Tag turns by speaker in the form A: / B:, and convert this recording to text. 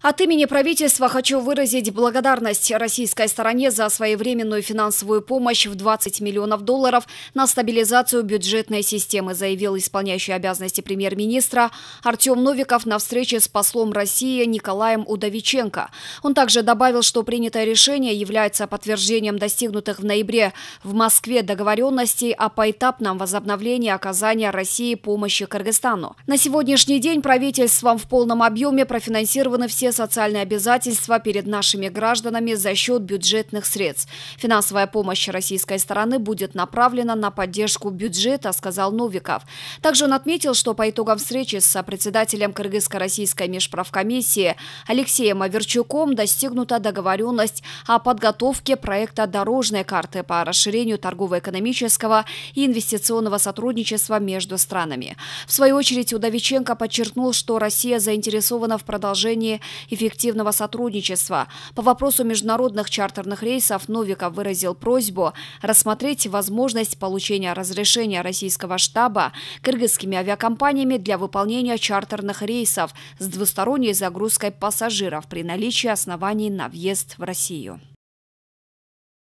A: От имени правительства хочу выразить благодарность российской стороне за своевременную финансовую помощь в 20 миллионов долларов на стабилизацию бюджетной системы, заявил исполняющий обязанности премьер-министра Артем Новиков на встрече с послом России Николаем Удовиченко. Он также добавил, что принятое решение является подтверждением достигнутых в ноябре в Москве договоренностей о поэтапном возобновлении оказания России помощи Кыргызстану. На сегодняшний день правительством в полном объеме профинансированы все все социальные обязательства перед нашими гражданами за счет бюджетных средств. Финансовая помощь российской стороны будет направлена на поддержку бюджета, сказал Новиков. Также он отметил, что по итогам встречи с председателем Кыргызско-российской межправкомиссии Алексеем Аверчуком достигнута договоренность о подготовке проекта дорожной карты по расширению торгово-экономического и инвестиционного сотрудничества между странами. В свою очередь Удовиченко подчеркнул, что Россия заинтересована в продолжении эффективного сотрудничества. По вопросу международных чартерных рейсов Новиков выразил просьбу рассмотреть возможность получения разрешения российского штаба кыргызскими авиакомпаниями для выполнения чартерных рейсов с двусторонней загрузкой пассажиров при наличии оснований на въезд в Россию.